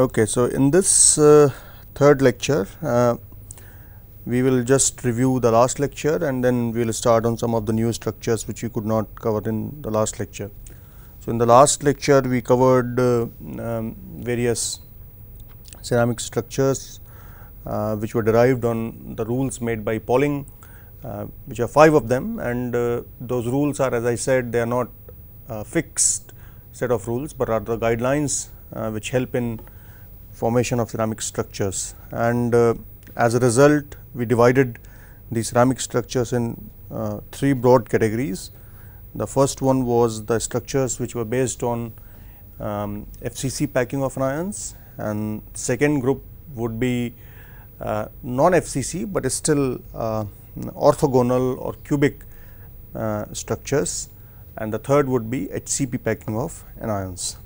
Okay, so in this uh, third lecture, uh, we will just review the last lecture and then we will start on some of the new structures which we could not cover in the last lecture. So, in the last lecture, we covered uh, um, various ceramic structures uh, which were derived on the rules made by Pauling, uh, which are five of them and uh, those rules are as I said they are not fixed set of rules, but are the guidelines which help in formation of ceramic structures and uh, as a result we divided the ceramic structures in uh, three broad categories. The first one was the structures which were based on um, FCC packing of ions and second group would be uh, non-FCC, but still uh, orthogonal or cubic uh, structures and the third would be HCP packing of anions.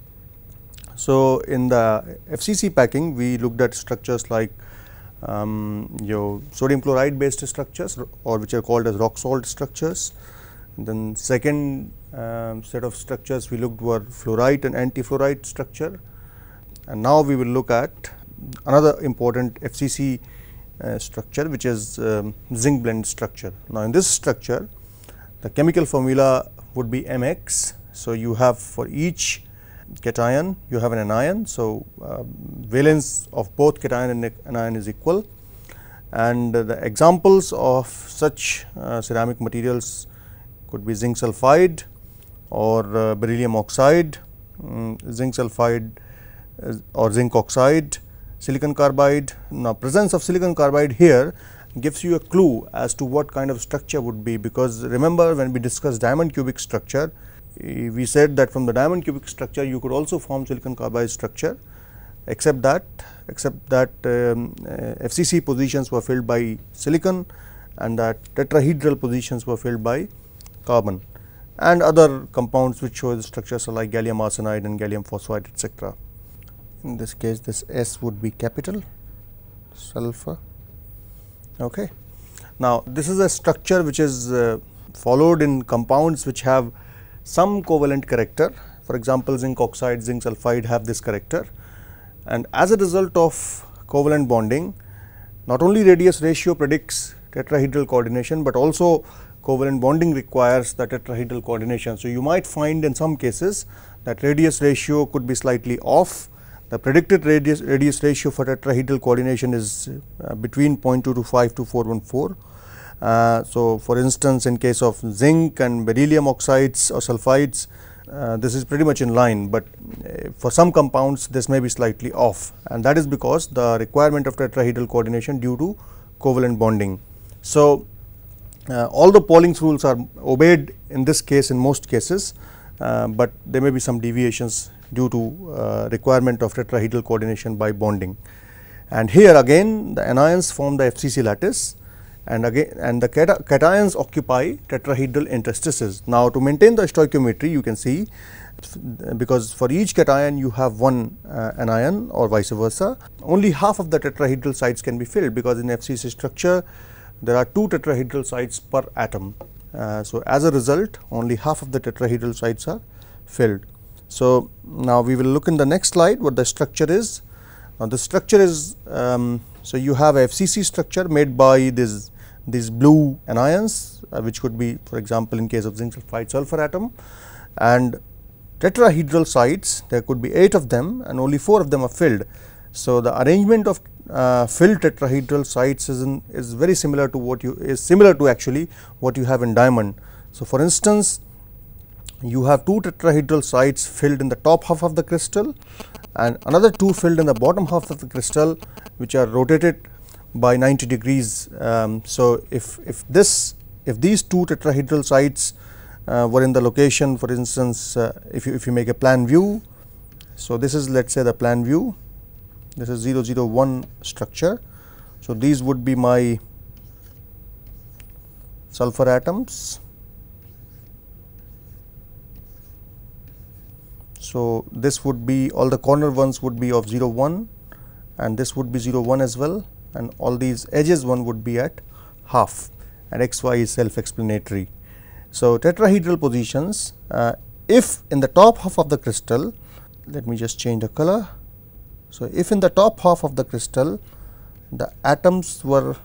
So, in the FCC packing we looked at structures like um, your sodium chloride based structures or which are called as rock salt structures. And then second um, set of structures we looked were fluorite and antifluorite structure and now we will look at another important FCC uh, structure which is um, zinc blend structure. Now, in this structure the chemical formula would be MX. So, you have for each cation, you have an anion. So, uh, valence of both cation and anion is equal and the examples of such uh, ceramic materials could be zinc sulfide or uh, beryllium oxide, um, zinc sulfide uh, or zinc oxide, silicon carbide. Now, presence of silicon carbide here gives you a clue as to what kind of structure would be because remember when we discussed diamond cubic structure, we said that from the diamond cubic structure you could also form silicon carbide structure except that except that um, uh, FCC positions were filled by silicon and that tetrahedral positions were filled by carbon and other compounds which show the structures like gallium arsenide and gallium phosphide etc. In this case this S would be capital sulfur. Okay. Now this is a structure which is uh, followed in compounds which have some covalent character for example zinc oxide zinc sulfide have this character and as a result of covalent bonding not only radius ratio predicts tetrahedral coordination but also covalent bonding requires the tetrahedral coordination. So, you might find in some cases that radius ratio could be slightly off. The predicted radius, radius ratio for tetrahedral coordination is uh, between 0.225 to 414 uh, so, for instance, in case of zinc and beryllium oxides or sulfides, uh, this is pretty much in line, but uh, for some compounds this may be slightly off and that is because the requirement of tetrahedral coordination due to covalent bonding. So, uh, all the Pauling's rules are obeyed in this case in most cases, uh, but there may be some deviations due to uh, requirement of tetrahedral coordination by bonding. And here again the anions form the FCC lattice and again and the cations occupy tetrahedral interstices. Now, to maintain the stoichiometry you can see because for each cation you have one uh, anion or vice versa only half of the tetrahedral sites can be filled because in FCC structure there are two tetrahedral sites per atom. Uh, so, as a result only half of the tetrahedral sites are filled. So, now we will look in the next slide what the structure is. Now, the structure is um, so you have FCC structure made by this these blue anions uh, which could be for example, in case of zinc sulfide sulfur atom and tetrahedral sites there could be 8 of them and only 4 of them are filled. So, the arrangement of uh, filled tetrahedral sites is, in, is very similar to what you is similar to actually what you have in diamond. So, for instance, you have two tetrahedral sites filled in the top half of the crystal and another two filled in the bottom half of the crystal which are rotated by 90 degrees. Um, so, if, if this if these two tetrahedral sites uh, were in the location for instance, uh, if you if you make a plan view. So, this is let us say the plan view this is 001 structure. So, these would be my sulfur atoms. So, this would be all the corner ones would be of 0 1 and this would be 0 1 as well and all these edges one would be at half and x y is self explanatory. So, tetrahedral positions uh, if in the top half of the crystal let me just change the color. So, if in the top half of the crystal the atoms were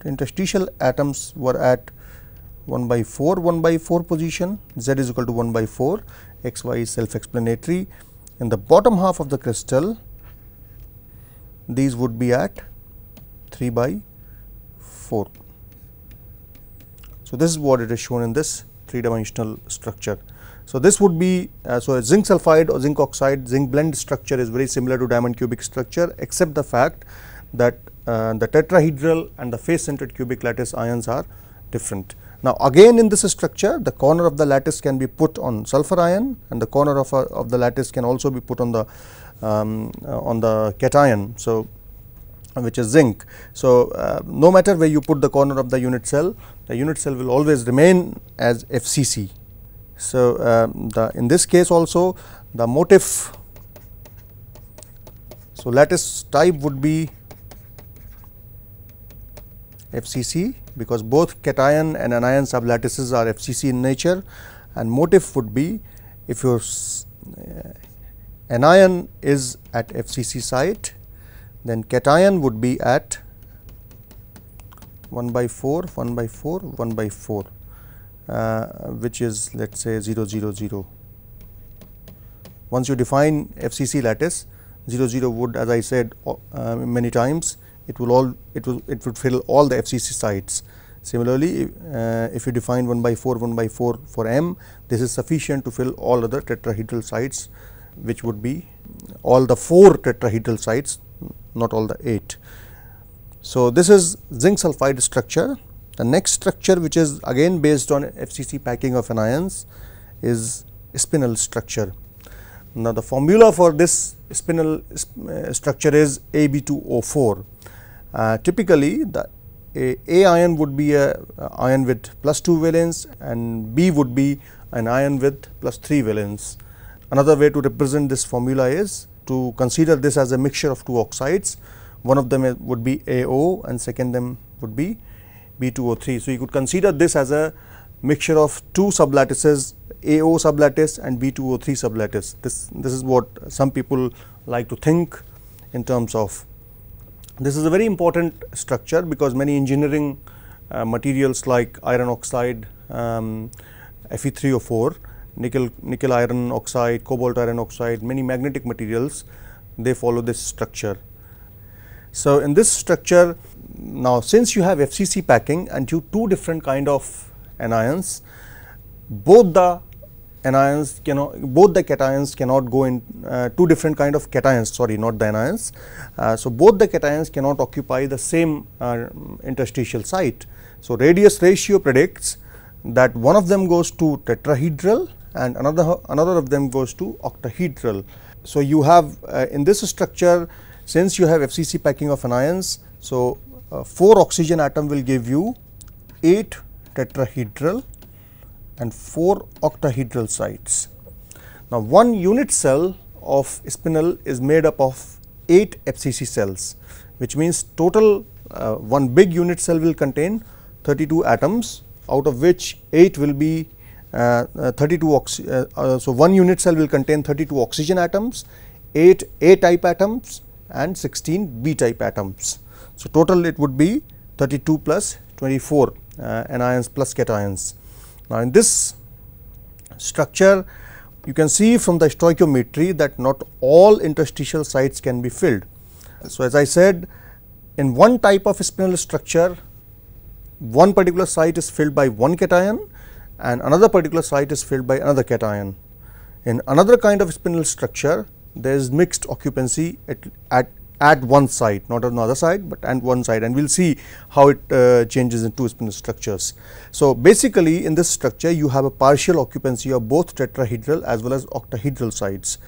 the interstitial atoms were at 1 by 4 1 by 4 position z is equal to 1 by 4 x y is self explanatory in the bottom half of the crystal these would be at 3 by 4. So, this is what it is shown in this 3 dimensional structure. So, this would be uh, so zinc sulfide or zinc oxide zinc blend structure is very similar to diamond cubic structure except the fact that uh, the tetrahedral and the face centered cubic lattice ions are different. Now, again in this structure the corner of the lattice can be put on sulfur ion and the corner of, a, uh, of the lattice can also be put on the um, uh, on the cation. So, which is zinc. So, uh, no matter where you put the corner of the unit cell, the unit cell will always remain as FCC. So, uh, the in this case also the motif, so lattice type would be FCC because both cation and anion sublattices are FCC in nature and motif would be if you. Uh, anion is at FCC site, then cation would be at 1 by 4, 1 by 4, 1 by 4, uh, which is let us say 0, 0, 0. Once you define FCC lattice, 0, 0 would as I said uh, many times, it will all it will it would fill all the FCC sites. Similarly, uh, if you define 1 by 4, 1 by 4 for M, this is sufficient to fill all other tetrahedral sites which would be all the 4 tetrahedral sites not all the 8. So, this is zinc sulfide structure. The next structure which is again based on FCC packing of anions is spinel structure. Now, the formula for this spinel uh, structure is AB2O4. Uh, typically, the a, a, ion would be a, a ion with plus 2 valence and B would be an ion with plus 3 valence. Another way to represent this formula is to consider this as a mixture of two oxides. One of them would be AO and second them would be B2O3. So, you could consider this as a mixture of two sublattices AO sublattice and B2O3 sublattice. This, this is what some people like to think in terms of. This is a very important structure because many engineering uh, materials like iron oxide, um, Fe3O4 nickel, nickel iron oxide, cobalt iron oxide, many magnetic materials, they follow this structure. So, in this structure now since you have FCC packing and you two different kind of anions, both the anions cannot both the cations cannot go in uh, two different kind of cations sorry not the anions. Uh, so, both the cations cannot occupy the same uh, interstitial site. So, radius ratio predicts that one of them goes to tetrahedral and another, another of them goes to octahedral. So, you have uh, in this structure since you have FCC packing of anions. So, uh, 4 oxygen atom will give you 8 tetrahedral and 4 octahedral sites. Now, one unit cell of spinel is made up of 8 FCC cells which means total uh, one big unit cell will contain 32 atoms out of which 8 will be uh, uh, 32 uh, so one unit cell will contain 32 oxygen atoms, 8 A type atoms and 16 B type atoms. So, total it would be 32 plus 24 anions plus cations. Now, in this structure you can see from the stoichiometry that not all interstitial sites can be filled. So, as I said in one type of spinel structure one particular site is filled by one cation and another particular site is filled by another cation. In another kind of spinel structure, there is mixed occupancy at, at, at one side, not on the other side, but at one side and we will see how it uh, changes in two spinel structures. So, basically in this structure you have a partial occupancy of both tetrahedral as well as octahedral sides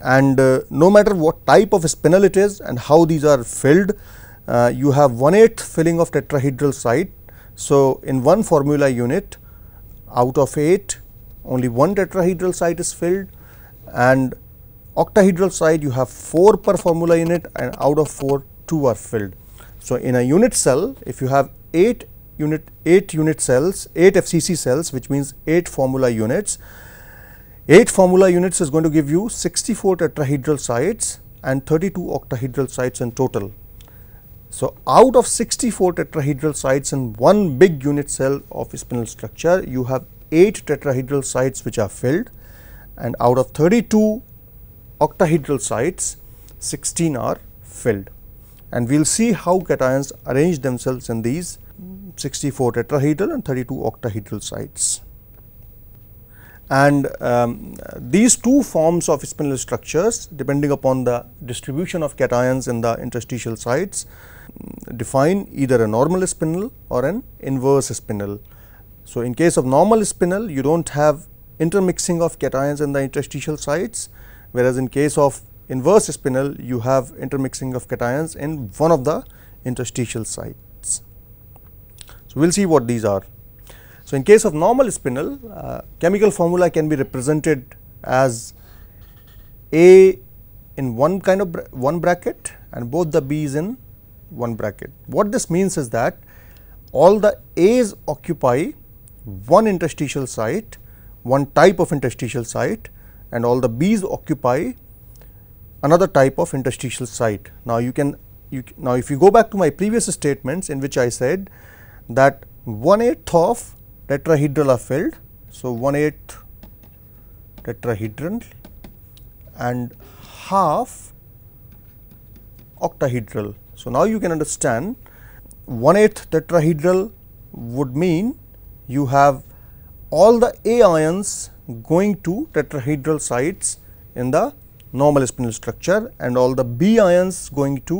and uh, no matter what type of spinel it is and how these are filled, uh, you have one eighth filling of tetrahedral side. So, in one formula unit out of 8 only one tetrahedral site is filled and octahedral site you have 4 per formula unit and out of 4 2 are filled. So, in a unit cell if you have 8 unit 8 unit cells 8 FCC cells which means 8 formula units 8 formula units is going to give you 64 tetrahedral sites and 32 octahedral sites in total so, out of 64 tetrahedral sites in one big unit cell of spinal structure, you have 8 tetrahedral sites which are filled and out of 32 octahedral sites, 16 are filled. And we will see how cations arrange themselves in these 64 tetrahedral and 32 octahedral sites. And um, these two forms of spinal structures depending upon the distribution of cations in the interstitial sites define either a normal spinel or an inverse spinel. So, in case of normal spinel, you do not have intermixing of cations in the interstitial sites, whereas in case of inverse spinel, you have intermixing of cations in one of the interstitial sites. So, we will see what these are. So, in case of normal spinel, uh, chemical formula can be represented as A in one kind of bra one bracket and both the B's in one bracket. What this means is that all the A's occupy one interstitial site, one type of interstitial site and all the B's occupy another type of interstitial site. Now, you can you, now if you go back to my previous statements in which I said that 1 eighth of tetrahedral are filled. So, 1 eighth and half octahedral. So, now you can understand 1 8th tetrahedral would mean you have all the A ions going to tetrahedral sites in the normal spinel structure and all the B ions going to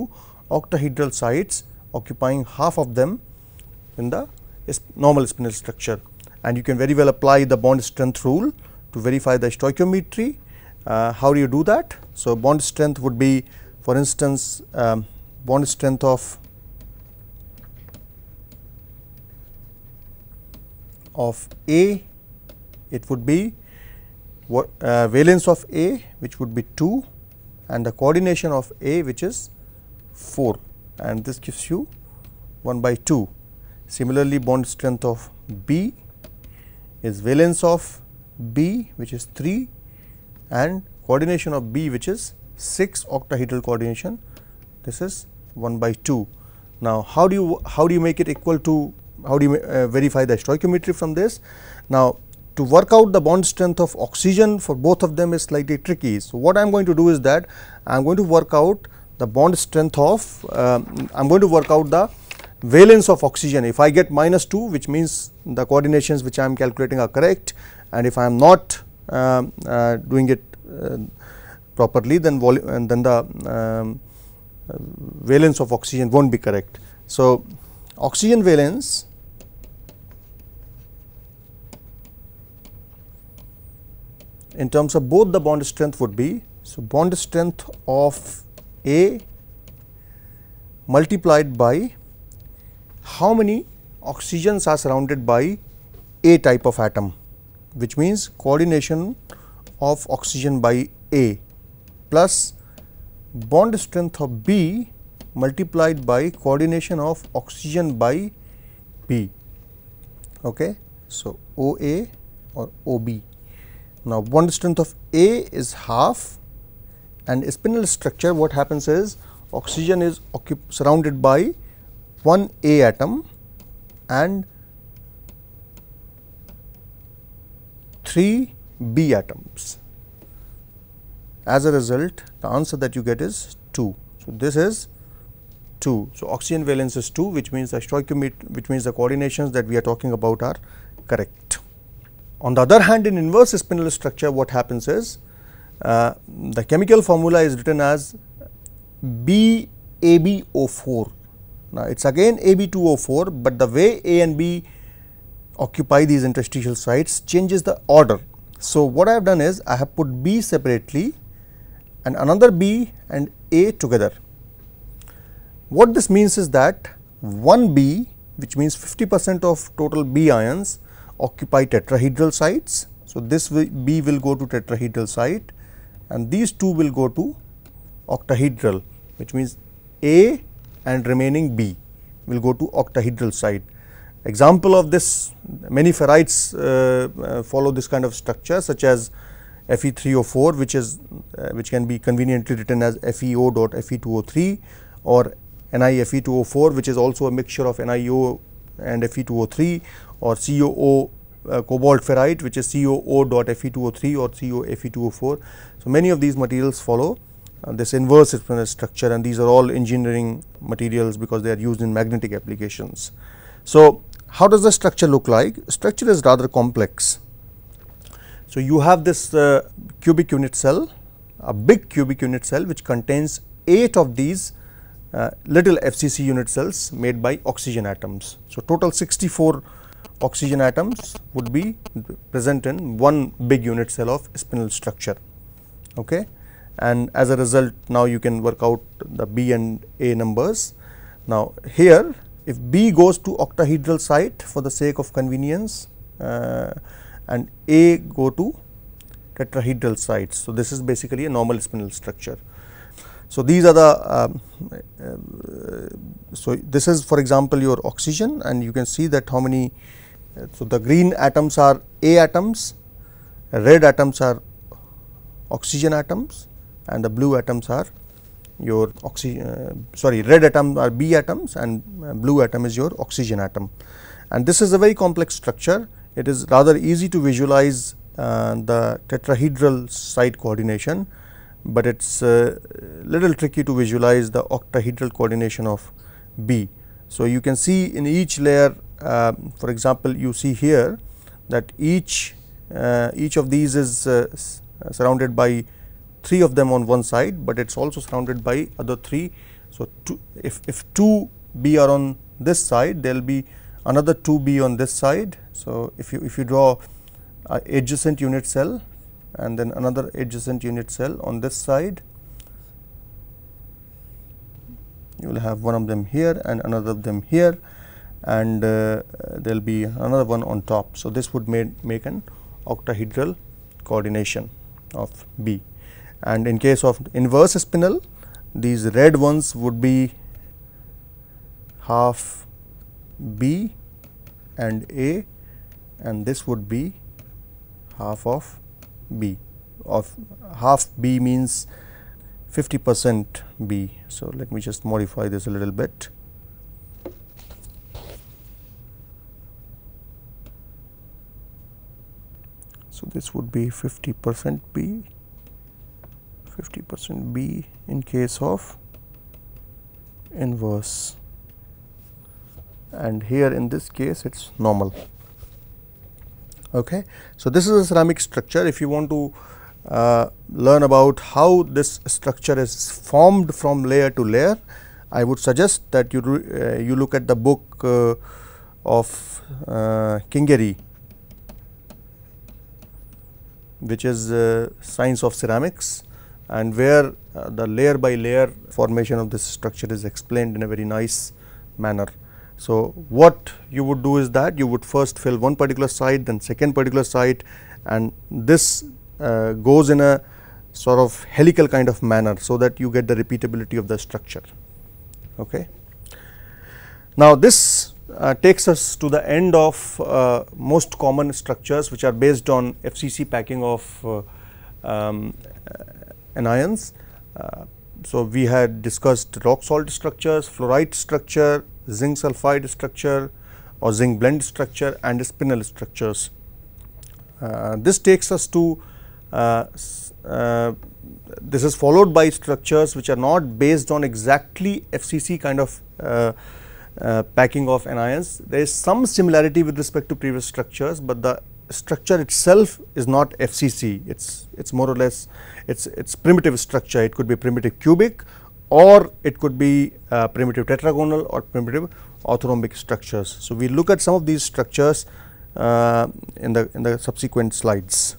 octahedral sites occupying half of them in the normal spinel structure. And you can very well apply the bond strength rule to verify the stoichiometry. Uh, how do you do that? So, bond strength would be for instance um, bond strength of of A it would be what, uh, valence of A which would be 2 and the coordination of A which is 4 and this gives you 1 by 2. Similarly, bond strength of B is valence of B which is 3 and coordination of B which is 6 octahedral coordination this is 1 by 2. Now, how do you how do you make it equal to how do you uh, verify the stoichiometry from this? Now, to work out the bond strength of oxygen for both of them is slightly tricky. So, what I am going to do is that I am going to work out the bond strength of uh, um, I am going to work out the valence of oxygen. If I get minus 2 which means the coordinations which I am calculating are correct and if I am not um, uh, doing it uh, properly then then the um, valence of oxygen will not be correct. So, oxygen valence in terms of both the bond strength would be. So, bond strength of A multiplied by how many oxygens are surrounded by A type of atom which means coordination of oxygen by A plus bond strength of B multiplied by coordination of oxygen by B. Okay. So, OA or OB. Now, bond strength of A is half and spinal structure what happens is oxygen is surrounded by one A atom and 3 B atoms. As a result, the answer that you get is 2. So, this is 2. So, oxygen valence is 2 which means the stoichiometry which means the coordinations that we are talking about are correct. On the other hand in inverse spindle structure what happens is uh, the chemical formula is written as BABO4. Now, it is again AB2O4, but the way A and B occupy these interstitial sites changes the order. So, what I have done is I have put B separately and another B and A together. What this means is that one B which means 50 percent of total B ions occupy tetrahedral sites. So, this B will go to tetrahedral site and these two will go to octahedral which means A and remaining B will go to octahedral site. Example of this many ferrites uh, uh, follow this kind of structure such as fe 4 which is uh, which can be conveniently written as FeO dot fe oh or nife 20 4 which is also a mixture of NiO and fe 20 3 or COO uh, cobalt ferrite which is COO dot fe 3 or cofe 4 So, many of these materials follow uh, this inverse structure and these are all engineering materials because they are used in magnetic applications. So, how does the structure look like? Structure is rather complex so, you have this uh, cubic unit cell, a big cubic unit cell which contains 8 of these uh, little FCC unit cells made by oxygen atoms. So, total 64 oxygen atoms would be present in one big unit cell of spinal structure. Okay? And as a result now you can work out the B and A numbers. Now, here if B goes to octahedral site for the sake of convenience, uh, and A go to tetrahedral sides. So, this is basically a normal spinel structure. So, these are the um, uh, so this is for example your oxygen and you can see that how many uh, so the green atoms are A atoms, red atoms are oxygen atoms and the blue atoms are your oxygen uh, sorry red atom are B atoms and uh, blue atom is your oxygen atom and this is a very complex structure it is rather easy to visualize uh, the tetrahedral side coordination, but it is a uh, little tricky to visualize the octahedral coordination of B. So, you can see in each layer uh, for example, you see here that each uh, each of these is uh, surrounded by three of them on one side, but it is also surrounded by other three. So, two, if, if two B are on this side, there will be another two B on this side so, if you if you draw adjacent unit cell and then another adjacent unit cell on this side, you will have one of them here and another of them here and uh, there will be another one on top. So, this would made, make an octahedral coordination of B and in case of inverse spinel these red ones would be half B and A and this would be half of B of half B means 50 percent B. So, let me just modify this a little bit. So, this would be 50 percent B 50 percent B in case of inverse and here in this case it is normal. Okay. So, this is a ceramic structure if you want to uh, learn about how this structure is formed from layer to layer, I would suggest that you, uh, you look at the book uh, of uh, which is uh, science of ceramics and where uh, the layer by layer formation of this structure is explained in a very nice manner. So, what you would do is that you would first fill one particular site then second particular site and this uh, goes in a sort of helical kind of manner so that you get the repeatability of the structure. Okay. Now, this uh, takes us to the end of uh, most common structures which are based on FCC packing of uh, um, uh, anions. Uh, so, we had discussed rock salt structures, fluorite structure, zinc sulfide structure or zinc blend structure and spinel structures. Uh, this takes us to uh, uh, this is followed by structures which are not based on exactly FCC kind of uh, uh, packing of anions. There is some similarity with respect to previous structures, but the structure itself is not FCC. It's it's more or less it's it's primitive structure. It could be primitive cubic or it could be uh, primitive tetragonal or primitive orthorhombic structures. So, we look at some of these structures uh, in the in the subsequent slides.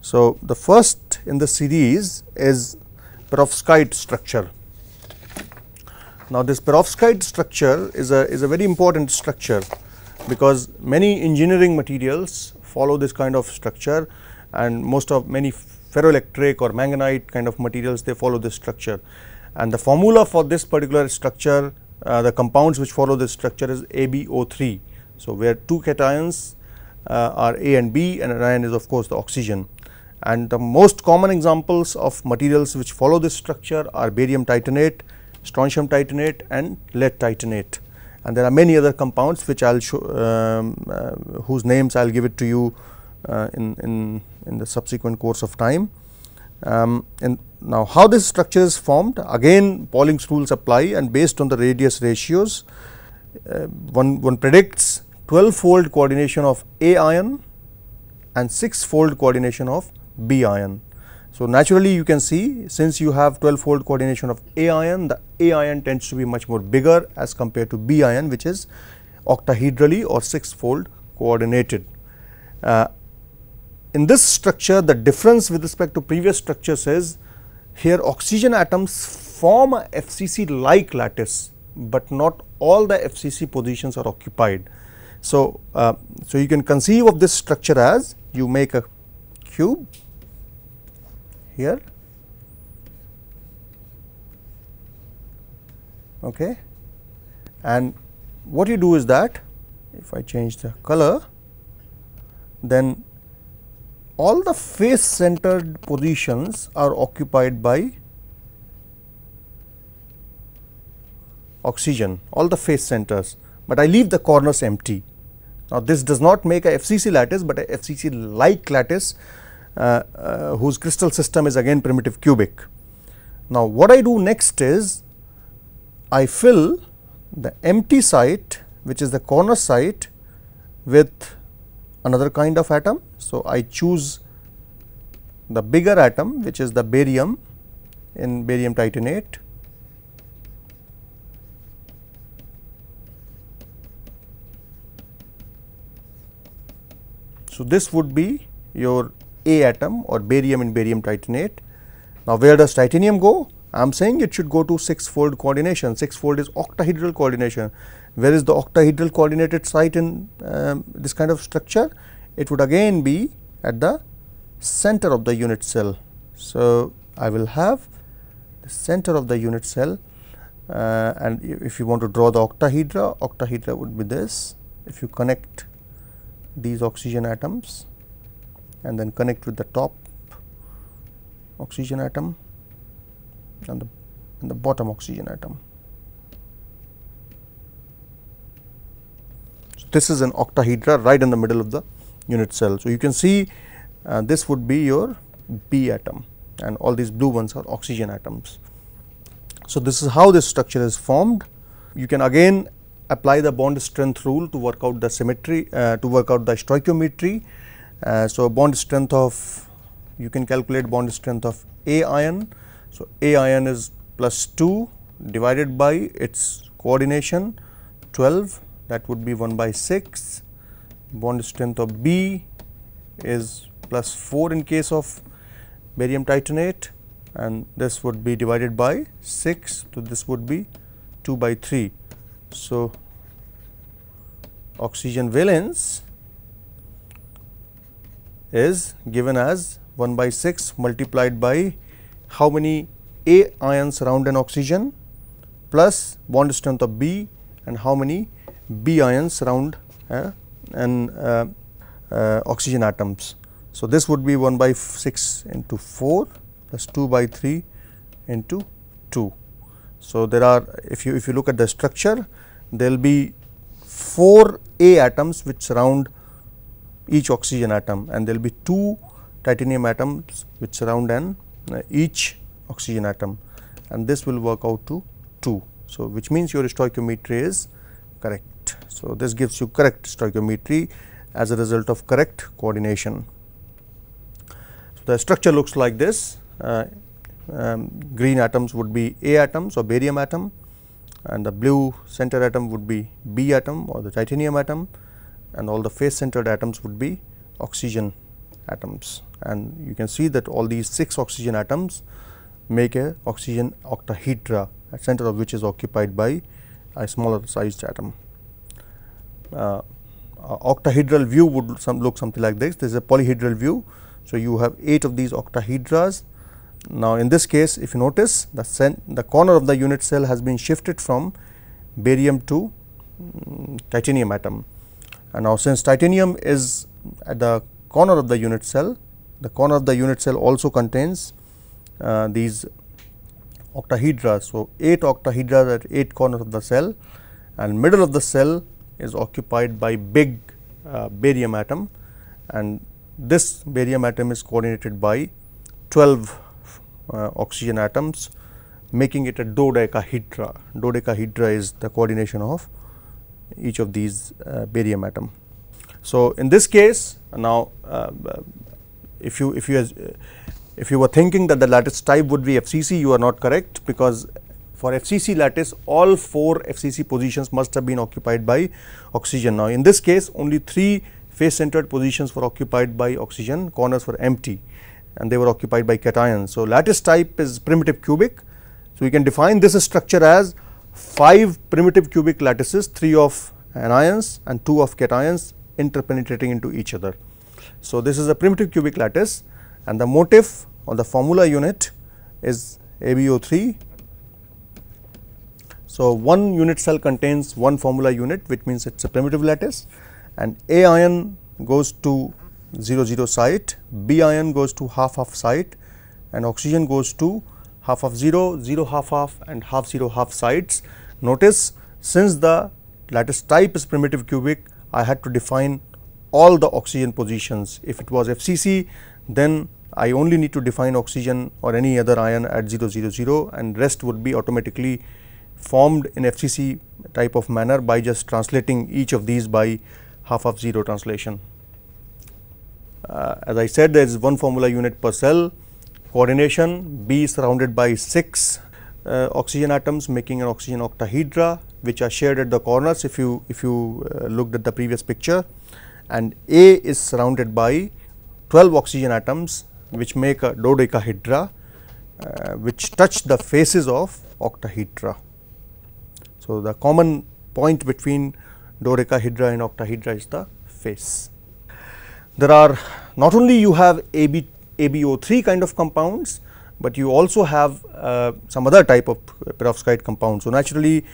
So, the first in the series is perovskite structure. Now, this perovskite structure is a is a very important structure because many engineering materials follow this kind of structure and most of many ferroelectric or manganite kind of materials they follow this structure and the formula for this particular structure uh, the compounds which follow this structure is AbO3. So, where two cations uh, are A and B and an ion is of course the oxygen and the most common examples of materials which follow this structure are barium titanate, strontium titanate and lead titanate and there are many other compounds which I will show um, uh, whose names I will give it to you uh, in, in, in the subsequent course of time. Um, and now, how this structure is formed? Again, Pauling's rules apply and based on the radius ratios, uh, one, one predicts 12 fold coordination of A ion and 6 fold coordination of B ion. So, naturally you can see since you have 12 fold coordination of A ion, the A ion tends to be much more bigger as compared to B ion which is octahedrally or 6 fold coordinated. Uh, in this structure the difference with respect to previous structures is here oxygen atoms form a FCC like lattice, but not all the FCC positions are occupied. So, uh, so you can conceive of this structure as you make a cube here okay and what you do is that if I change the color then all the face centered positions are occupied by oxygen all the face centers, but I leave the corners empty. Now, this does not make a FCC lattice, but a FCC like lattice uh, uh, whose crystal system is again primitive cubic. Now, what I do next is I fill the empty site which is the corner site with another kind of atom. So, I choose the bigger atom which is the barium in barium titanate. So, this would be your A atom or barium in barium titanate. Now, where does titanium go? I am saying it should go to 6 fold coordination, 6 fold is octahedral coordination. Where is the octahedral coordinated site in um, this kind of structure? It would again be at the center of the unit cell. So, I will have the center of the unit cell uh, and if you want to draw the octahedra, octahedra would be this. If you connect these oxygen atoms and then connect with the top oxygen atom and the, and the bottom oxygen atom. this is an octahedra right in the middle of the unit cell. So, you can see uh, this would be your B atom and all these blue ones are oxygen atoms. So, this is how this structure is formed. You can again apply the bond strength rule to work out the symmetry uh, to work out the stoichiometry. Uh, so, bond strength of you can calculate bond strength of A ion. So, A ion is plus 2 divided by its coordination 12 that would be 1 by 6 bond strength of B is plus 4 in case of barium titanate and this would be divided by 6. So, this would be 2 by 3. So, oxygen valence is given as 1 by 6 multiplied by how many A ions around an oxygen plus bond strength of B and how many B ions around uh, eh, and uh, uh, oxygen atoms. So, this would be 1 by 6 into 4 plus 2 by 3 into 2. So, there are if you if you look at the structure there will be 4 A atoms which surround each oxygen atom and there will be 2 titanium atoms which surround an uh, each oxygen atom and this will work out to 2. So, which means your stoichiometry is correct. So, this gives you correct stoichiometry as a result of correct coordination. So, the structure looks like this uh, um, green atoms would be A atoms or barium atom and the blue center atom would be B atom or the titanium atom and all the face centered atoms would be oxygen atoms and you can see that all these 6 oxygen atoms make a oxygen octahedra at center of which is occupied by a smaller sized atom uh, octahedral view would some look something like this. This is a polyhedral view. So, you have 8 of these octahedras. Now, in this case if you notice the, the corner of the unit cell has been shifted from barium to mm, titanium atom. And now, since titanium is at the corner of the unit cell, the corner of the unit cell also contains uh, these octahedra. So, 8 octahedra at 8 corners of the cell and middle of the cell is occupied by big uh, barium atom and this barium atom is coordinated by 12 uh, oxygen atoms making it a dodecahedra. Dodecahedra is the coordination of each of these uh, barium atom. So, in this case now uh, if you if you as, if you were thinking that the lattice type would be FCC you are not correct because for FCC lattice all four FCC positions must have been occupied by oxygen. Now in this case only three face centered positions were occupied by oxygen corners were empty and they were occupied by cations. So lattice type is primitive cubic. So we can define this structure as 5 primitive cubic lattices 3 of anions and 2 of cations interpenetrating into each other. So this is a primitive cubic lattice and the motif or the formula unit is ABO3 so, one unit cell contains one formula unit which means it is a primitive lattice and A ion goes to 0 0 site, B ion goes to half half site and oxygen goes to half of 0, 0 half half and half 0 half sites. Notice since the lattice type is primitive cubic I had to define all the oxygen positions. If it was FCC then I only need to define oxygen or any other ion at 0 0 0 and rest would be automatically formed in FCC type of manner by just translating each of these by half of 0 translation. Uh, as I said there is one formula unit per cell coordination B surrounded by 6 uh, oxygen atoms making an oxygen octahedra which are shared at the corners if you if you uh, looked at the previous picture and A is surrounded by 12 oxygen atoms which make a dodecahedra uh, which touch the faces of octahedra. So, the common point between dodecahedra and octahedra is the face. There are not only you have AB, ABO3 kind of compounds, but you also have uh, some other type of perovskite compound. So, naturally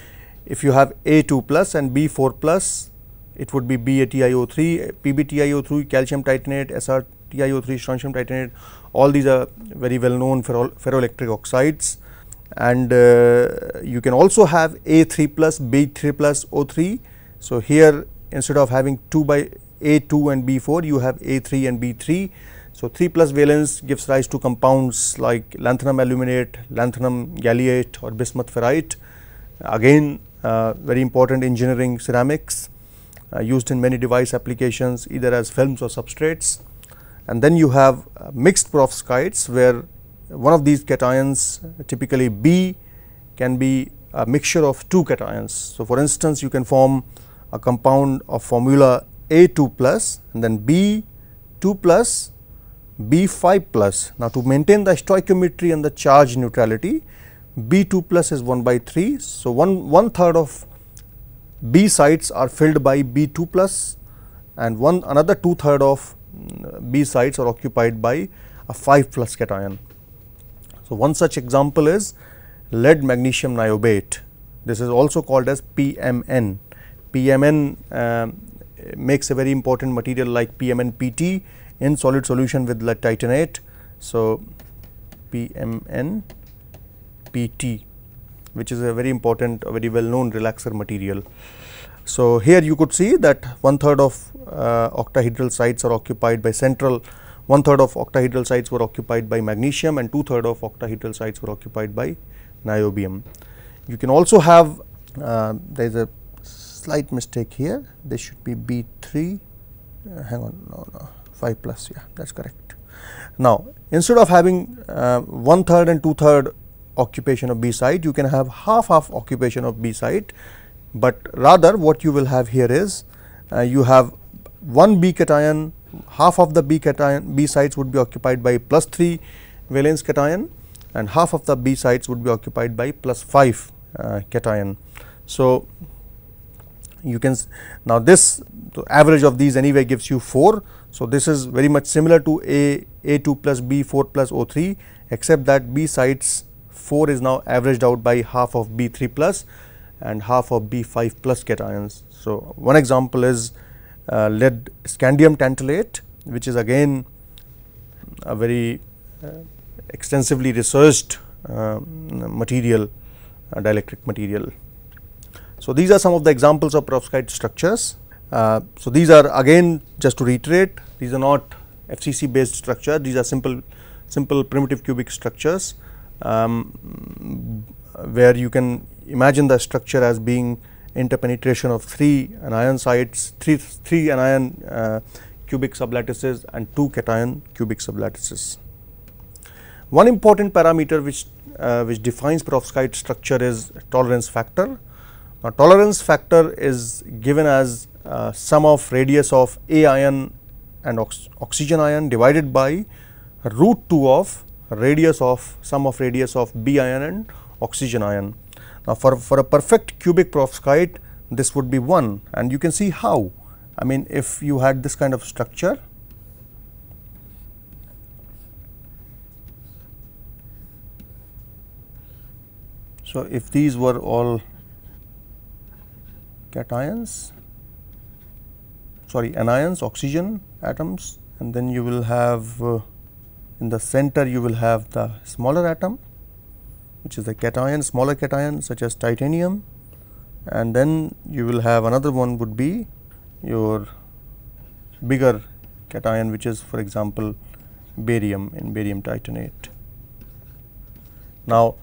if you have A2 plus and B4 plus, it would be BATiO3, PBTiO3, calcium titanate, SRTiO3, strontium titanate, all these are very well known ferro ferroelectric oxides and uh, you can also have A3 plus, B3 plus, O3. So, here instead of having 2 by A2 and B4 you have A3 and B3. So, 3 plus valence gives rise to compounds like lanthanum aluminate, lanthanum galliate or bismuth ferrite. Again uh, very important engineering ceramics uh, used in many device applications either as films or substrates. And then you have uh, mixed perovskites where one of these cations typically B can be a mixture of two cations. So, for instance, you can form a compound of formula A2 plus and then B2 plus B5 plus. Now, to maintain the stoichiometry and the charge neutrality B2 plus is 1 by 3. So, one, one third of B sites are filled by B2 plus and one another two third of mm, B sites are occupied by a 5 plus cation. So, one such example is lead magnesium niobate. This is also called as PMN. PMN uh, um, makes a very important material like PMNPT in solid solution with lead titanate. So, PMNPT which is a very important very well known relaxer material. So, here you could see that one third of uh, octahedral sites are occupied by central one third of octahedral sites were occupied by magnesium and two third of octahedral sites were occupied by niobium. You can also have uh, there is a slight mistake here this should be B3 uh, hang on no no 5 plus yeah that is correct. Now instead of having uh, one third and two third occupation of B site you can have half half occupation of B site but rather what you will have here is uh, you have one B cation half of the B cation B sites would be occupied by plus 3 valence cation and half of the B sites would be occupied by plus 5 uh, cation. So, you can now this average of these anyway gives you 4. So, this is very much similar to A A2 plus B4 plus O3 except that B sites 4 is now averaged out by half of B3 plus and half of B5 plus cations. So, one example is uh, lead scandium tantalate which is again a very uh, extensively researched um, material uh, dielectric material. So, these are some of the examples of perovskite structures. Uh, so, these are again just to reiterate these are not FCC based structure these are simple simple primitive cubic structures um, where you can imagine the structure as being interpenetration of three anion sites, three, three anion uh, cubic sublattices and two cation cubic sublattices. One important parameter which, uh, which defines perovskite structure is tolerance factor. Now, tolerance factor is given as uh, sum of radius of A ion and ox oxygen ion divided by root 2 of radius of sum of radius of B ion and oxygen ion. Now, for, for a perfect cubic perovskite this would be 1 and you can see how. I mean if you had this kind of structure So, if these were all cations sorry anions oxygen atoms and then you will have uh, in the center you will have the smaller atom which is the cation smaller cation such as titanium and then you will have another one would be your bigger cation which is for example barium in barium titanate. Now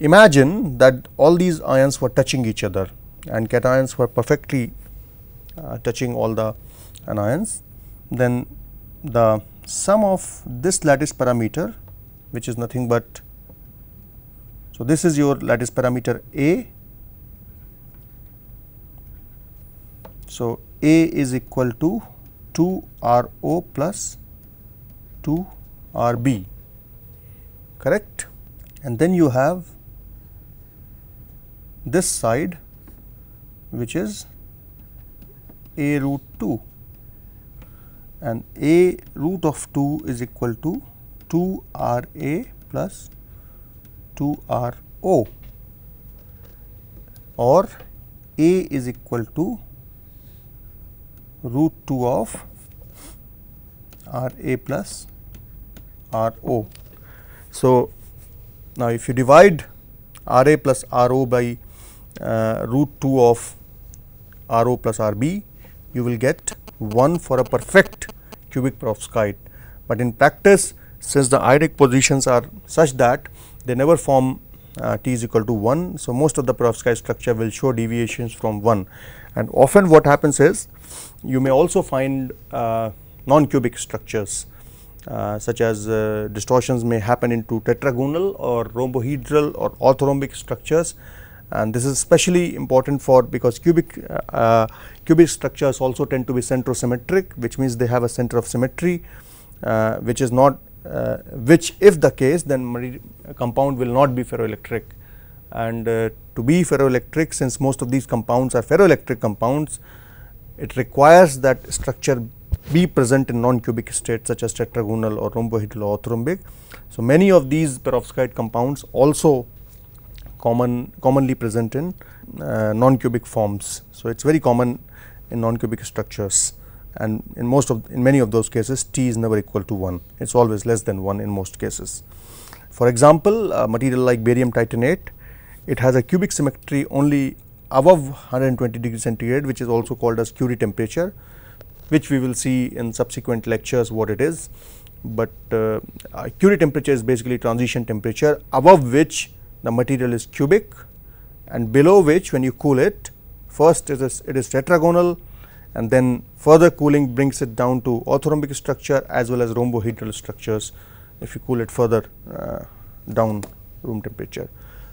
imagine that all these ions were touching each other and cations were perfectly uh, touching all the anions then the sum of this lattice parameter which is nothing but so, this is your lattice parameter A. So, A is equal to 2 R O plus 2 R B correct and then you have this side which is A root 2 and A root of 2 is equal to 2 R A plus 2RO or A is equal to root 2 of R A plus R O. So, now if you divide R A plus R O by uh, root 2 of R O plus R B, you will get 1 for a perfect cubic perovskite. But in practice, since the ionic positions are such that they never form uh, t is equal to 1. So, most of the perovskite structure will show deviations from 1 and often what happens is you may also find uh, non-cubic structures uh, such as uh, distortions may happen into tetragonal or rhombohedral or orthorhombic structures and this is especially important for because cubic uh, uh, cubic structures also tend to be centrosymmetric which means they have a center of symmetry which is not uh, which if the case then compound will not be ferroelectric and uh, to be ferroelectric since most of these compounds are ferroelectric compounds it requires that structure be present in non-cubic states, such as tetragonal or rhombohedral or orthorhombic. So, many of these perovskite compounds also common commonly present in uh, non-cubic forms. So, it is very common in non-cubic structures and in most of in many of those cases t is never equal to 1 it is always less than 1 in most cases. For example, a material like barium titanate it has a cubic symmetry only above 120 degree centigrade which is also called as Curie temperature which we will see in subsequent lectures what it is. But uh, Curie temperature is basically transition temperature above which the material is cubic and below which when you cool it first it is, it is tetragonal and then further cooling brings it down to orthorhombic structure as well as rhombohedral structures if you cool it further uh, down room temperature.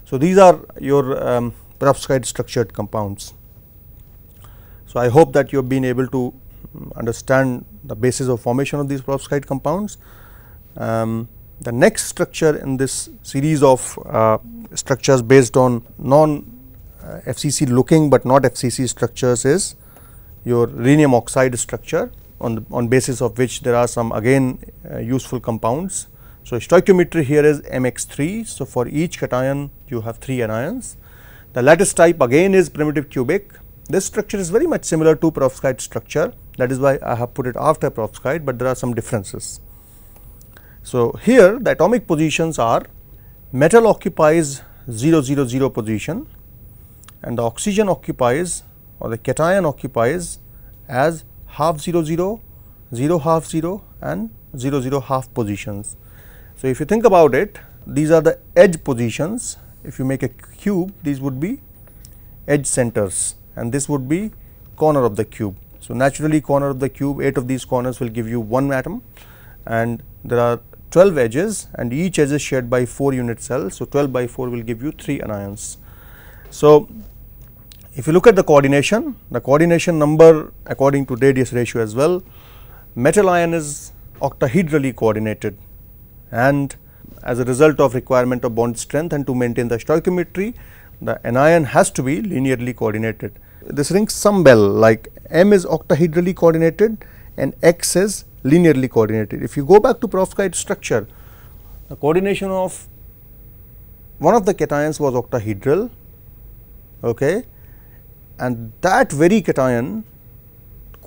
So, these are your um, perovskite structured compounds. So, I hope that you have been able to mm, understand the basis of formation of these perovskite compounds. Um, the next structure in this series of uh, structures based on non uh, FCC looking, but not FCC structures is your rhenium oxide structure on the, on basis of which there are some again uh, useful compounds. So, stoichiometry here is MX3. So, for each cation you have 3 anions. The lattice type again is primitive cubic. This structure is very much similar to perovskite structure that is why I have put it after perovskite, but there are some differences. So, here the atomic positions are metal occupies 000 position and the oxygen occupies or the cation occupies as half 0 0, 0 half 0 and 0 0 half positions. So, if you think about it these are the edge positions if you make a cube these would be edge centers and this would be corner of the cube. So, naturally corner of the cube 8 of these corners will give you 1 atom and there are 12 edges and each edge is shared by 4 unit cells. So, 12 by 4 will give you 3 anions. So, if you look at the coordination, the coordination number according to radius ratio as well, metal ion is octahedrally coordinated and as a result of requirement of bond strength and to maintain the stoichiometry, the anion has to be linearly coordinated. This rings some bell like M is octahedrally coordinated and X is linearly coordinated. If you go back to perovskite structure, the coordination of one of the cations was octahedral okay and that very cation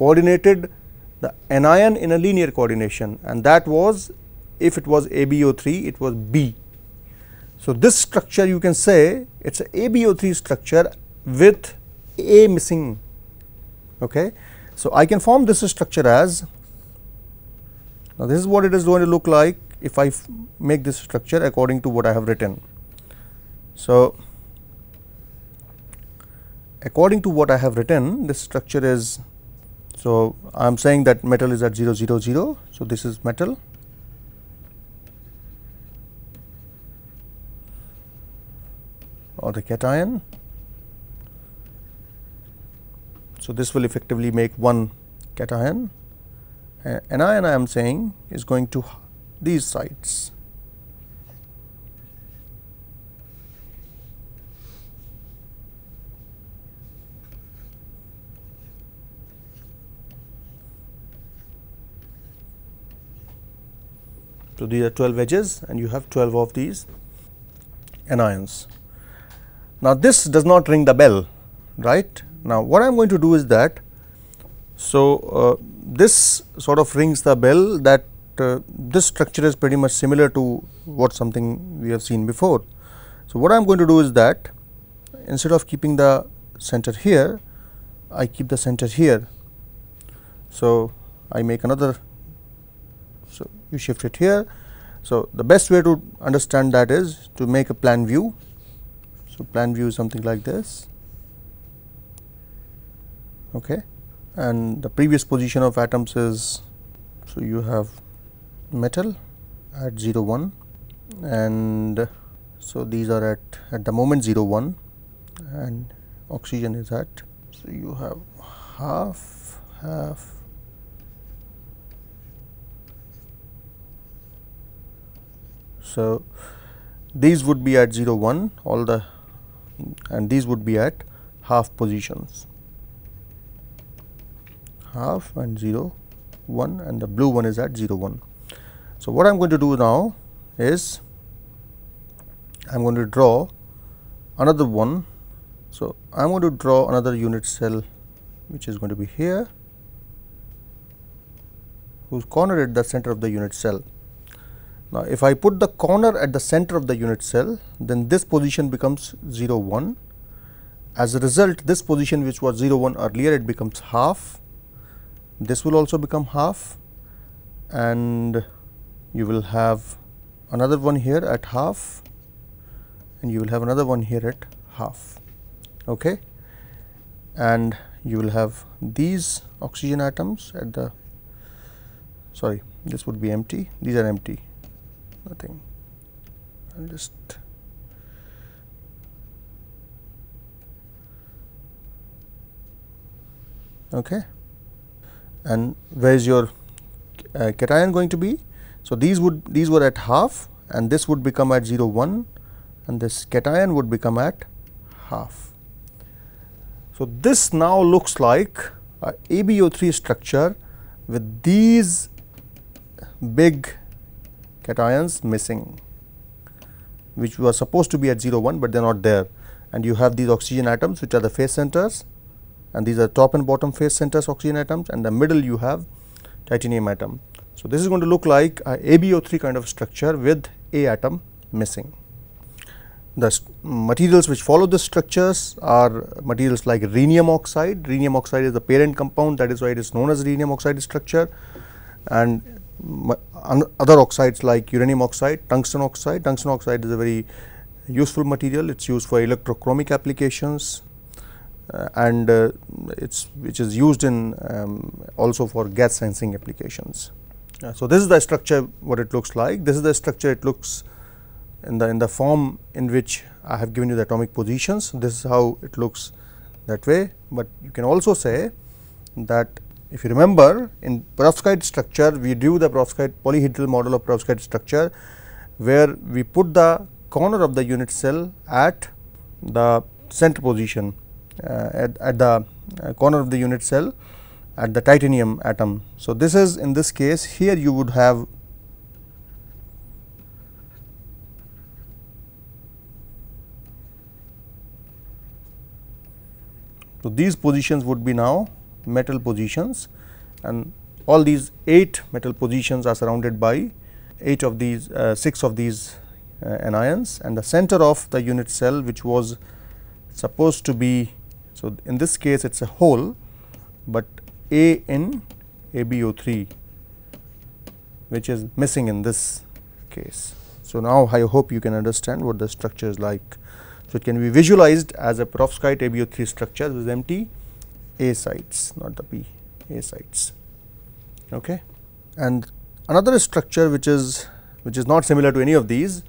coordinated the anion in a linear coordination and that was if it was ABO3 it was B. So, this structure you can say it is a ABO3 structure with A missing. Okay. So, I can form this structure as now this is what it is going to look like if I make this structure according to what I have written. So, according to what I have written this structure is so I am saying that metal is at 0 0 0 so this is metal or the cation so this will effectively make one cation uh, anion I am saying is going to these sites. So, these are 12 edges and you have 12 of these anions. Now, this does not ring the bell right. Now, what I am going to do is that. So, uh, this sort of rings the bell that uh, this structure is pretty much similar to what something we have seen before. So, what I am going to do is that instead of keeping the center here, I keep the center here. So, I make another you shift it here. So, the best way to understand that is to make a plan view. So, plan view is something like this okay. and the previous position of atoms is so you have metal at 0 1 and so these are at at the moment 0 1 and oxygen is at so you have half half So, these would be at 0 1 all the and these would be at half positions half and 0 1 and the blue one is at 0 1. So, what I am going to do now is I am going to draw another one. So, I am going to draw another unit cell which is going to be here whose corner at the center of the unit cell. Now, if I put the corner at the center of the unit cell, then this position becomes 0, 1. As a result, this position which was 0, 1 earlier, it becomes half. This will also become half and you will have another one here at half and you will have another one here at half. Okay? And you will have these oxygen atoms at the, sorry, this would be empty, these are empty nothing I'll just okay and where is your uh, cation going to be so these would these were at half and this would become at 0 1 and this cation would become at half so this now looks like a ABO3 structure with these big cations missing which were supposed to be at 0 1, but they are not there and you have these oxygen atoms which are the face centers and these are top and bottom face centers oxygen atoms and the middle you have titanium atom. So, this is going to look like a ABO3 kind of structure with A atom missing. The materials which follow the structures are materials like rhenium oxide. Rhenium oxide is the parent compound that is why it is known as rhenium oxide structure and other oxides like uranium oxide, tungsten oxide. Tungsten oxide is a very useful material. It's used for electrochromic applications uh, and uh, it's which is used in um, also for gas sensing applications. Uh, so this is the structure what it looks like. This is the structure it looks in the in the form in which I have given you the atomic positions. This is how it looks that way, but you can also say that if you remember in perovskite structure we drew the perovskite polyhedral model of perovskite structure where we put the corner of the unit cell at the center position uh, at, at the uh, corner of the unit cell at the titanium atom. So, this is in this case here you would have So, these positions would be now metal positions and all these 8 metal positions are surrounded by 8 of these uh, 6 of these uh, anions and the center of the unit cell which was supposed to be. So, in this case it is a hole, but A in ABO3 which is missing in this case. So, now I hope you can understand what the structure is like. So, it can be visualized as a perovskite ABO3 structure which is empty a sites not the P A sites okay and another structure which is which is not similar to any of these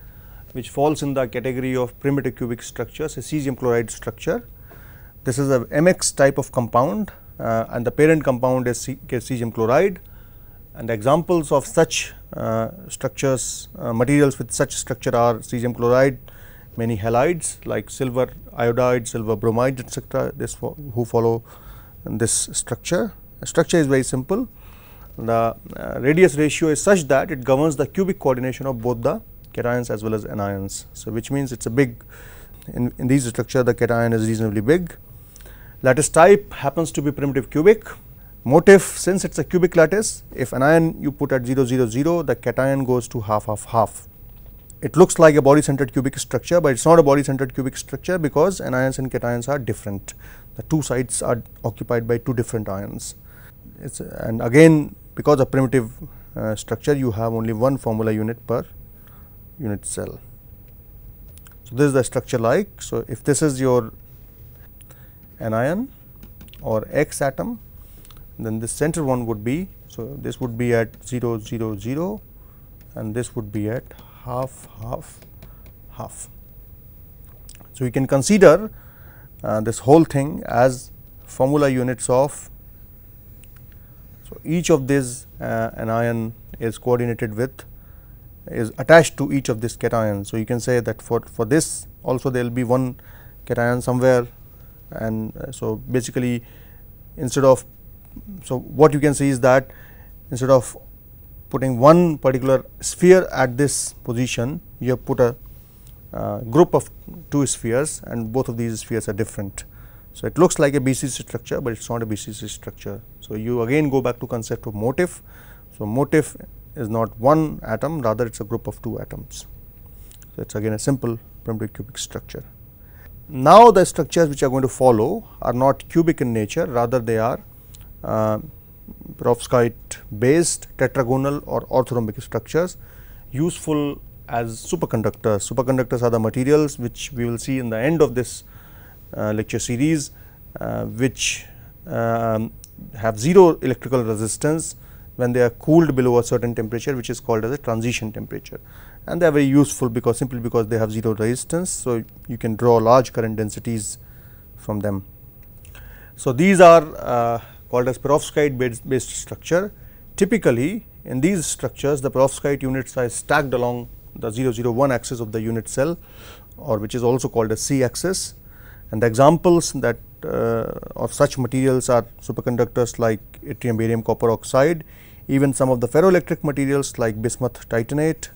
which falls in the category of primitive cubic structures a cesium chloride structure this is a MX type of compound uh, and the parent compound is cesium chloride and examples of such uh, structures uh, materials with such structure are cesium chloride many halides like silver iodide silver bromide etc this fo who follow this structure. structure is very simple. The uh, radius ratio is such that it governs the cubic coordination of both the cations as well as anions. So, which means it is a big in, in these structure the cation is reasonably big. Lattice type happens to be primitive cubic. Motif since it is a cubic lattice if an ion you put at 0 0 0 the cation goes to half half half. It looks like a body centered cubic structure, but it is not a body centered cubic structure because anions and cations are different the two sides are occupied by two different ions. It's, and again because of primitive uh, structure you have only one formula unit per unit cell. So, this is the structure like. So, if this is your anion or X atom then the center one would be. So, this would be at 0 0 0 and this would be at half half half. So, we can consider uh, this whole thing as formula units of. So, each of these uh, anion is coordinated with is attached to each of these cations. So, you can say that for, for this also there will be one cation somewhere and uh, so basically instead of so what you can see is that instead of putting one particular sphere at this position you have put a uh, group of two spheres and both of these spheres are different. So, it looks like a BCC structure, but it is not a BCC structure. So, you again go back to concept of motif. So, motif is not one atom rather it is a group of two atoms. So, it is again a simple primitive cubic structure. Now, the structures which are going to follow are not cubic in nature rather they are uh, perovskite based tetragonal or orthorhombic structures useful as superconductors. Superconductors are the materials which we will see in the end of this uh, lecture series uh, which um, have zero electrical resistance when they are cooled below a certain temperature which is called as a transition temperature and they are very useful because simply because they have zero resistance. So, you can draw large current densities from them. So, these are uh, called as perovskite based, based structure. Typically, in these structures the perovskite units are stacked along the 001 axis of the unit cell or which is also called a C axis and the examples that uh, of such materials are superconductors like yttrium barium copper oxide, even some of the ferroelectric materials like bismuth titanate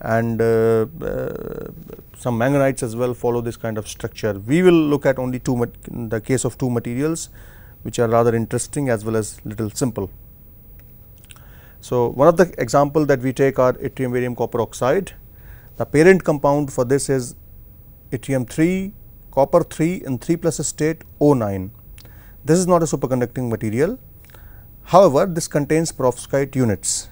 and uh, uh, some manganites as well follow this kind of structure. We will look at only two the case of two materials which are rather interesting as well as little simple. So, one of the example that we take are yttrium barium copper oxide. The parent compound for this is yttrium 3 copper 3 in 3 plus state O9. This is not a superconducting material. However, this contains perovskite units.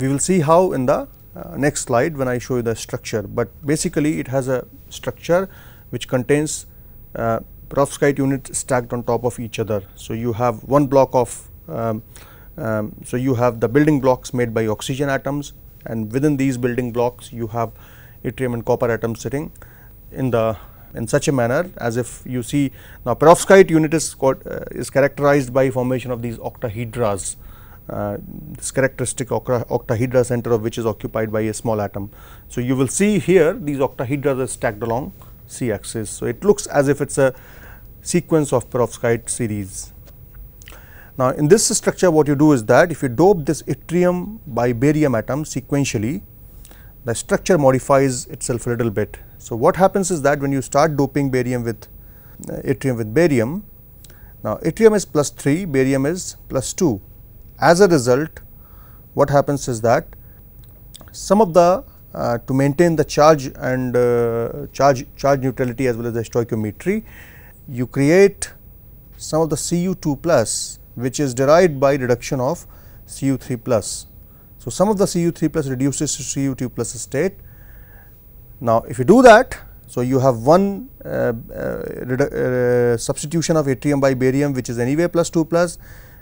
We will see how in the uh, next slide when I show you the structure, but basically it has a structure which contains uh, perovskite units stacked on top of each other. So, you have one block of um, um, so, you have the building blocks made by oxygen atoms and within these building blocks you have yttrium and copper atoms sitting in the in such a manner as if you see now perovskite unit is called, uh, is characterized by formation of these octahedras uh, this characteristic octahedra center of which is occupied by a small atom. So, you will see here these octahedras are stacked along c axis. So, it looks as if it is a sequence of perovskite series. Now, in this structure what you do is that if you dope this yttrium by barium atom sequentially, the structure modifies itself a little bit. So, what happens is that when you start doping barium with uh, yttrium with barium, now yttrium is plus 3, barium is plus 2. As a result, what happens is that some of the uh, to maintain the charge and uh, charge charge neutrality as well as the stoichiometry, you create some of the Cu2 plus which is derived by reduction of Cu3 plus. So, some of the Cu3 plus reduces to Cu2 plus state. Now, if you do that, so you have one uh, uh, uh, substitution of yttrium by barium which is anyway plus 2 plus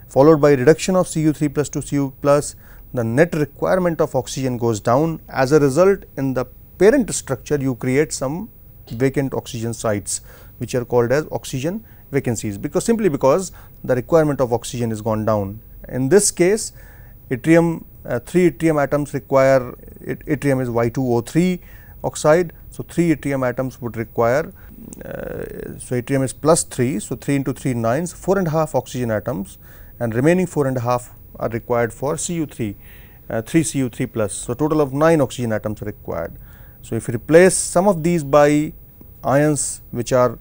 followed by reduction of Cu3 plus to Cu plus the net requirement of oxygen goes down as a result in the parent structure you create some vacant oxygen sites which are called as oxygen vacancies because simply because the requirement of oxygen is gone down. In this case yttrium uh, 3 yttrium atoms require it, yttrium is Y2O3 oxide. So, 3 yttrium atoms would require uh, so yttrium is plus 3. So, 3 into 3 9s, 4 and a half oxygen atoms and remaining 4 and a half are required for Cu3 uh, 3 Cu3 plus. So, total of 9 oxygen atoms are required. So, if you replace some of these by ions which are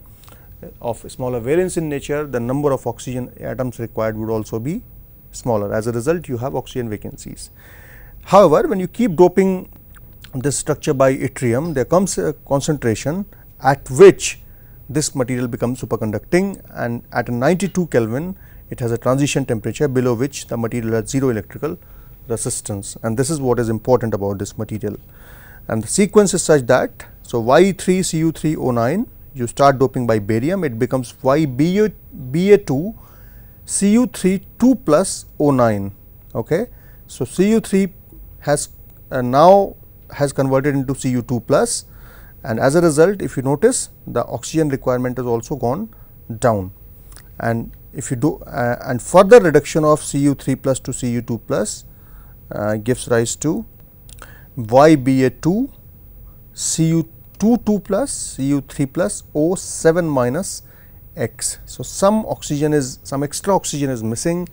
of smaller variance in nature, the number of oxygen atoms required would also be smaller. As a result, you have oxygen vacancies. However, when you keep doping this structure by yttrium, there comes a concentration at which this material becomes superconducting and at a 92 Kelvin, it has a transition temperature below which the material has zero electrical resistance and this is what is important about this material. And the sequence is such that, so Y3CU3O9 you start doping by barium, it becomes YBA, BA2 Cu3 2 plus O9. Okay. So, Cu3 has uh, now has converted into Cu2 plus and as a result if you notice the oxygen requirement has also gone down and if you do uh, and further reduction of Cu3 plus to Cu2 plus uh, gives rise to YBA2 Cu2 2 2 plus U 3 plus O 7 minus X. So, some oxygen is some extra oxygen is missing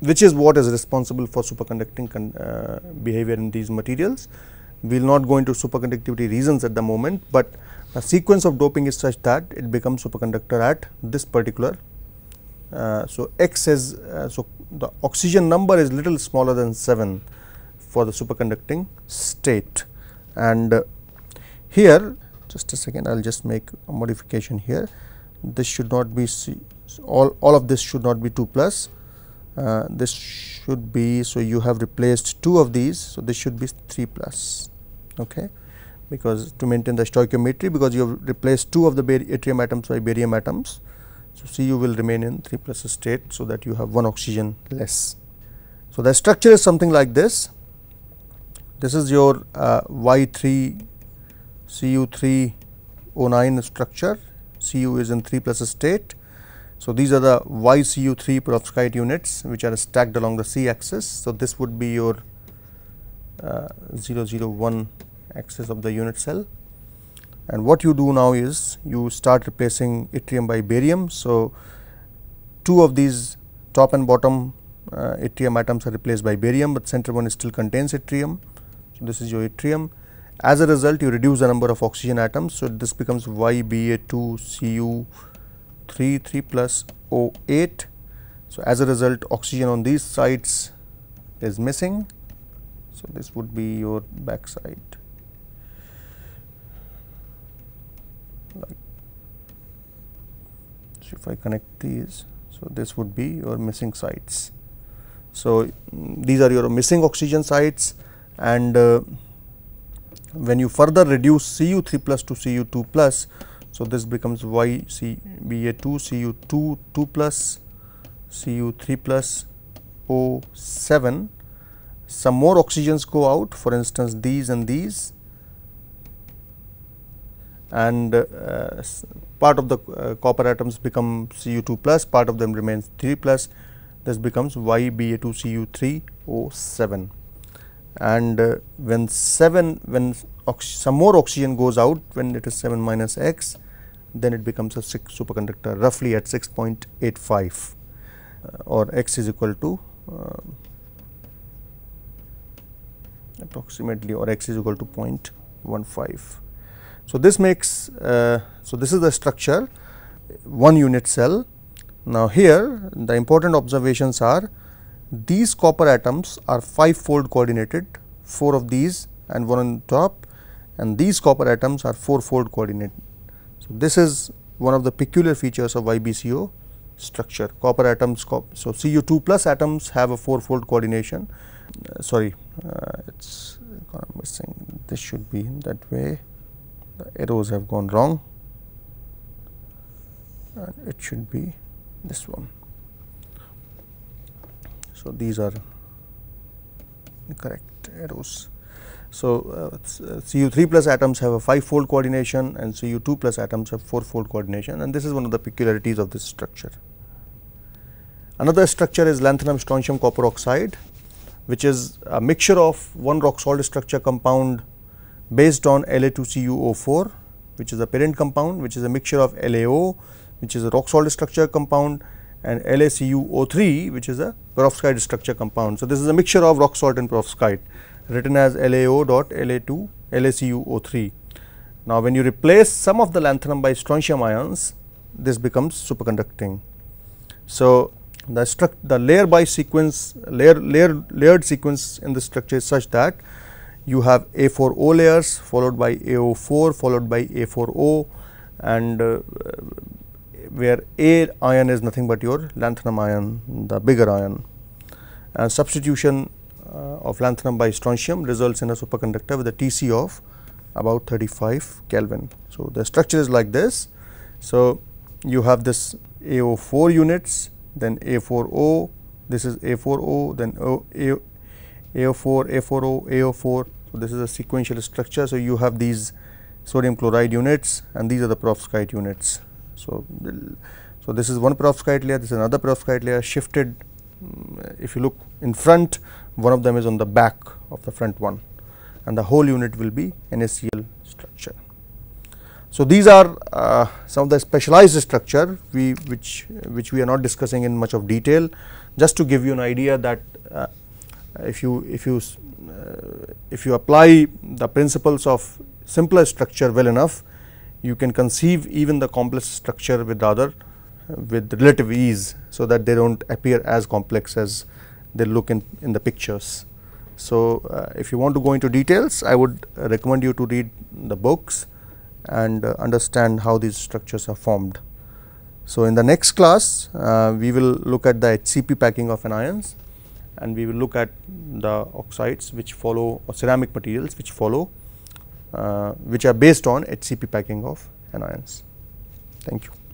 which is what is responsible for superconducting con, uh, behavior in these materials. We will not go into superconductivity reasons at the moment, but the sequence of doping is such that it becomes superconductor at this particular. Uh, so, X is uh, so the oxygen number is little smaller than 7 for the superconducting state and here just a second I will just make a modification here this should not be C, all, all of this should not be 2 plus uh, this should be so you have replaced two of these so this should be 3 plus okay because to maintain the stoichiometry because you have replaced two of the yttrium atoms by barium atoms so Cu will remain in 3 plus state so that you have one oxygen less so the structure is something like this this is your uh, Y3 Cu3O9 structure, Cu is in 3 plus state. So, these are the YCU3 perovskite units which are stacked along the C axis. So, this would be your uh, 001 axis of the unit cell and what you do now is you start replacing yttrium by barium. So, two of these top and bottom uh, yttrium atoms are replaced by barium, but center one still contains yttrium. So, this is your yttrium as a result, you reduce the number of oxygen atoms. So, this becomes YBa2Cu3, 3 plus O8. So, as a result, oxygen on these sides is missing. So, this would be your back side. so, if I connect these, so this would be your missing sites. So, mm, these are your missing oxygen sites and uh, when you further reduce Cu3 plus to Cu2 plus, so this becomes YCBA2 Cu2 2 plus Cu3 plus O7. Some more oxygens go out for instance these and these and uh, part of the uh, copper atoms become Cu2 plus part of them remains 3 plus this becomes YBA2 Cu3O7 and uh, when 7 when some more oxygen goes out when it is 7 minus x then it becomes a superconductor roughly at 6.85 uh, or x is equal to uh, approximately or x is equal to 0.15. So, this makes uh, so this is the structure one unit cell. Now, here the important observations are these copper atoms are five fold coordinated, four of these and one on top and these copper atoms are four fold coordinated. So, this is one of the peculiar features of YBCO structure copper atoms. so, Cu2 plus atoms have a four fold coordination uh, sorry uh, it's gone missing this should be in that way the arrows have gone wrong and it should be this one so these are correct arrows. So, uh, uh Cu3 plus atoms have a 5 fold coordination and Cu2 plus atoms have 4 fold coordination and this is one of the peculiarities of this structure. Another structure is lanthanum strontium copper oxide which is a mixture of one rock salt structure compound based on La2CuO4 which is a parent compound which is a mixture of LaO which is a rock salt structure compound and LaCuO3 which is a perovskite structure compound. So, this is a mixture of rock salt and perovskite written as LaO dot La2 LaCuO3. Now, when you replace some of the lanthanum by strontium ions this becomes superconducting. So, the struct the layer by sequence layer layer layered sequence in the structure is such that you have A4O layers followed by AO4 followed by A4O and uh, where A ion is nothing but your lanthanum ion, the bigger ion. And substitution uh, of lanthanum by strontium results in a superconductor with a TC of about 35 Kelvin. So, the structure is like this. So, you have this AO4 units, then A4O, this is A4O, then o, A, AO4, A4O, AO4. So, this is a sequential structure. So, you have these sodium chloride units and these are the perovskite units. So, so this is one perovskite layer, this is another perovskite layer shifted. Um, if you look in front, one of them is on the back of the front one and the whole unit will be NaCl structure. So, these are uh, some of the specialized structure we which which we are not discussing in much of detail just to give you an idea that uh, if you if you uh, if you apply the principles of simpler structure well enough you can conceive even the complex structure with other with relative ease so that they do not appear as complex as they look in, in the pictures. So, uh, if you want to go into details I would recommend you to read the books and uh, understand how these structures are formed. So, in the next class uh, we will look at the HCP packing of anions and we will look at the oxides which follow or ceramic materials which follow uh, which are based on HCP packing of anions. Thank you.